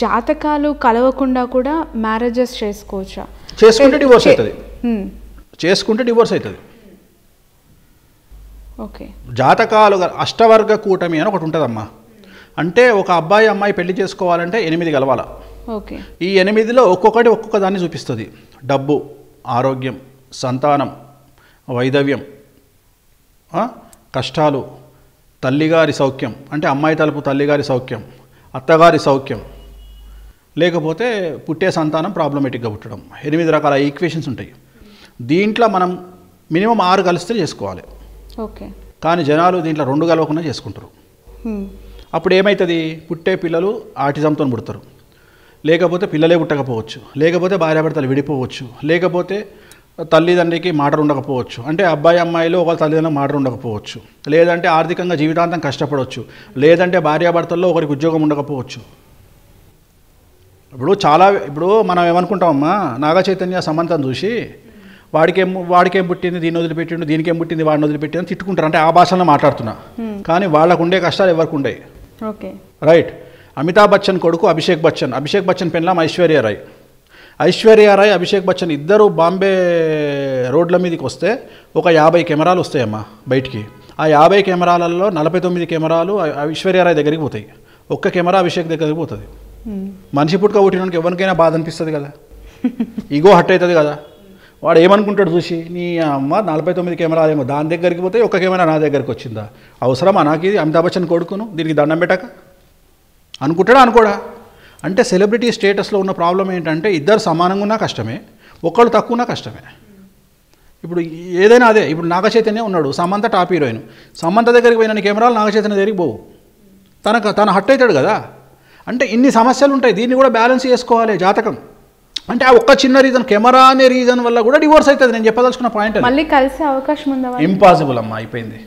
జాతకాలు కలవకుండా కూడా మ్యారేజెస్ చేసుకోవచ్చా చేసుకుంటే డివోర్స్ అవుతుంది చేసుకుంటే డివోర్స్ అవుతుంది ఓకే జాతకాలు అష్టవర్గ కూటమి అని ఒకటి ఉంటుందమ్మా అంటే ఒక అబ్బాయి అమ్మాయి పెళ్లి చేసుకోవాలంటే ఎనిమిది కలవాల ఓకే ఈ ఎనిమిదిలో ఒక్కొక్కటి ఒక్కొక్క దాన్ని చూపిస్తుంది డబ్బు ఆరోగ్యం సంతానం వైదవ్యం కష్టాలు తల్లిగారి సౌఖ్యం అంటే అమ్మాయి తలుపు తల్లిగారి సౌఖ్యం అత్తగారి సౌఖ్యం లేకపోతే పుట్టే సంతానం ప్రాబ్లమేటిక్గా పుట్టడం ఎనిమిది రకాల ఈక్వేషన్స్ ఉంటాయి దీంట్లో మనం మినిమం ఆరు కలిస్తే చేసుకోవాలి ఓకే కానీ జనాలు దీంట్లో రెండు కలవకుండా చేసుకుంటారు అప్పుడు ఏమవుతుంది పుట్టే పిల్లలు ఆటిజంతో పుడతారు లేకపోతే పిల్లలే పుట్టకపోవచ్చు లేకపోతే భార్యాభర్తలు విడిపోవచ్చు లేకపోతే తల్లిదండ్రికి మాటలు ఉండకపోవచ్చు అంటే అబ్బాయి అమ్మాయిలు ఒకరు తల్లిదండ్రులు మాటలు ఉండకపోవచ్చు లేదంటే ఆర్థికంగా జీవితాంతం కష్టపడవచ్చు లేదంటే భార్యాభర్తల్లో ఒకరికి ఉద్యోగం ఉండకపోవచ్చు ఇప్పుడు చాలా ఇప్పుడు మనం ఏమనుకుంటామమ్మా నాగ చైతన్య సమంతం చూసి వాడికేం వాడికేం పుట్టింది దీన్ని వదిలిపెట్టిండు దీనికేం పుట్టింది వాడిని వదిలిపెట్టింది తిట్టుకుంటారు అంటే ఆ భాషలో మాట్లాడుతున్నా కానీ వాళ్ళకు ఉండే కష్టాలు ఎవరికి ఉండేవి ఓకే రైట్ అమితాబ్ బచ్చన్ కొడుకు అభిషేక్ బచ్చన్ అభిషేక్ బచ్చన్ పెన్లాం ఐశ్వర్య రాయ్ ఐశ్వర్య రాయ్ అభిషేక్ బచ్చన్ ఇద్దరు బాంబే రోడ్ల మీదకి వస్తే ఒక యాభై కెమెరాలు వస్తాయమ్మా బయటికి ఆ యాభై కెమెరాలలో నలభై తొమ్మిది కెమెరాలు ఐశ్వర్య రాయ్ దగ్గరికి పోతాయి ఒక్క కెమెరా అభిషేక్ దగ్గరికి పోతుంది మనిషి పుట్టుక పుట్టినకి ఎవరికైనా బాధ అనిపిస్తుంది కదా ఇగో హట్ అవుతుంది కదా వాడు ఏమనుకుంటాడు చూసి నీ అమ్మ నలభై తొమ్మిది కెమెరా ఏమో దాని దగ్గరికి పోతే ఒక కెమెరా నా దగ్గరికి వచ్చిందా అవసరమా నాకు ఇది అమితాబ్ బచ్చన్ కొడుకును దీనికి దండం పెట్టక అనుకుంటాడా అనుకోడా అంటే సెలబ్రిటీ స్టేటస్లో ఉన్న ప్రాబ్లం ఏంటంటే ఇద్దరు సమానంగా ఉన్నా కష్టమే ఒకళ్ళు తక్కువ ఉన్నా కష్టమే ఇప్పుడు ఏదైనా అదే ఇప్పుడు నాగచైతన్య ఉన్నాడు సమంత టాప్ హీరోయిన్ సమంత దగ్గరికి పోయిన కెమెరాలు నాగచైతన్య దగ్గరికి పోవు తనకు తన హట్ అవుతాడు కదా అంటే ఇన్ని సమస్యలు ఉంటాయి దీన్ని కూడా బ్యాలెన్స్ చేసుకోవాలి జాతకం అంటే ఆ ఒక్క చిన్న రీజన్ కెమెరా అనే రీజన్ వల్ల కూడా డివోర్స్ అవుతుంది నేను చెప్పదలుచుకున్న పాయింట్ మళ్ళీ కలిసే అవకాశం ఉందా ఇంపాసిబుల్ అమ్మా అయిపోయింది